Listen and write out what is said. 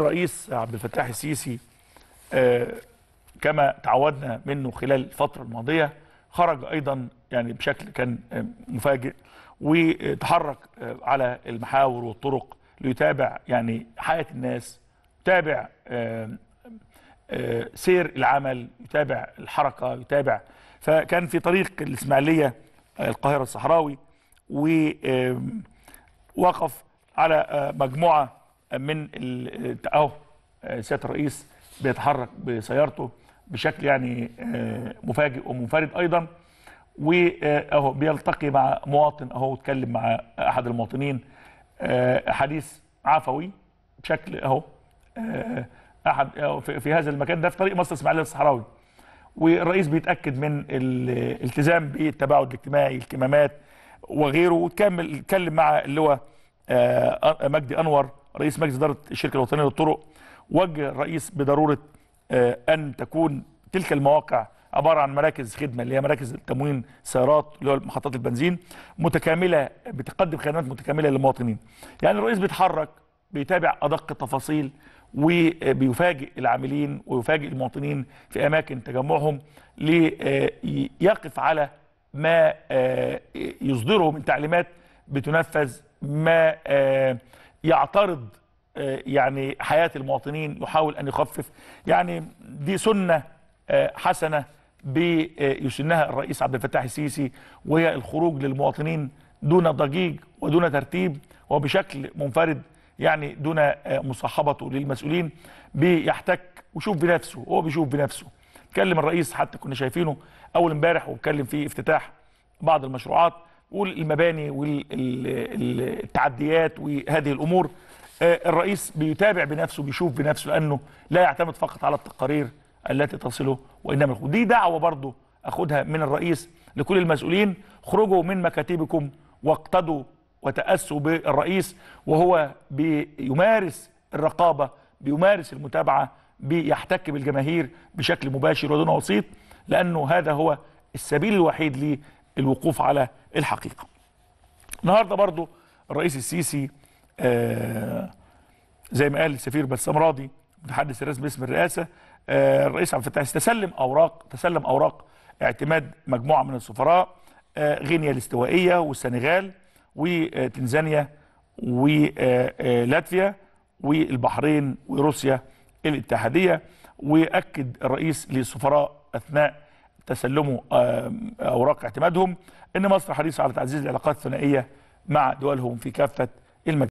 الرئيس عبد الفتاح السيسي آه، كما تعودنا منه خلال الفترة الماضية خرج أيضا يعني بشكل كان آه، مفاجئ وتحرك آه، على المحاور والطرق ليتابع يعني حياة الناس يتابع سير العمل يتابع الحركة يتابع فكان في طريق الإسماعيلية القاهرة الصحراوي ووقف على مجموعة من اهو سياده الرئيس بيتحرك بسيارته بشكل يعني آه، مفاجئ ومنفرد ايضا واهو آه، بيلتقي مع مواطن اهو اتكلم مع احد المواطنين آه، حديث عفوي بشكل اهو احد في هذا المكان ده في طريق مصر اسماعيليه الصحراوي والرئيس بيتاكد من الالتزام بالتباعد الاجتماعي الكمامات وغيره وتكمل اتكلم مع اللواء مجدي انور رئيس مجلس إدارة الشركة الوطنية للطرق وجه الرئيس بضرورة آه، أن تكون تلك المواقع عبارة عن مراكز خدمة اللي هي مراكز تموين سيارات اللي هو محطات البنزين متكاملة بتقدم خدمات متكاملة للمواطنين يعني الرئيس بيتحرك بيتابع أدق التفاصيل وبيفاجئ العاملين ويفاجئ المواطنين في أماكن تجمعهم ليقف آه، على ما آه، يصدره من تعليمات بتنفذ ما يعترض آه، يعني حياة المواطنين يحاول أن يخفف يعني دي سنة آه، حسنة بيسنها آه، الرئيس عبد الفتاح السيسي وهي الخروج للمواطنين دون ضجيج ودون ترتيب وبشكل منفرد يعني دون مصاحبته للمسؤولين بيحتك وشوف بنفسه هو بيشوف بنفسه اتكلم الرئيس حتى كنا شايفينه اول امبارح واتكلم في افتتاح بعض المشروعات والمباني والتعديات وهذه الامور آه، الرئيس بيتابع بنفسه بيشوف بنفسه لانه لا يعتمد فقط على التقارير التي تصله وانما دي دعوه برضه اخدها من الرئيس لكل المسؤولين خرجوا من مكاتبكم واقتدوا وتاسوا بالرئيس وهو بيمارس الرقابه بيمارس المتابعه بيحتك بالجماهير بشكل مباشر ودون وسيط لانه هذا هو السبيل الوحيد الوقوف على الحقيقة النهاردة برضو الرئيس السيسي آه زي ما قال السفير بسام راضي متحدث الرسمي باسم الرئاسة آه الرئيس عبد الفتاح تسلم أوراق تسلم أوراق اعتماد مجموعة من السفراء آه غينيا الاستوائية والسنغال وتنزانيا ولاتفيا آه، آه، والبحرين وروسيا الاتحادية وأكد الرئيس للسفراء أثناء تسلموا اوراق اعتمادهم ان مصر حريصه على تعزيز العلاقات الثنائيه مع دولهم في كافه المجالات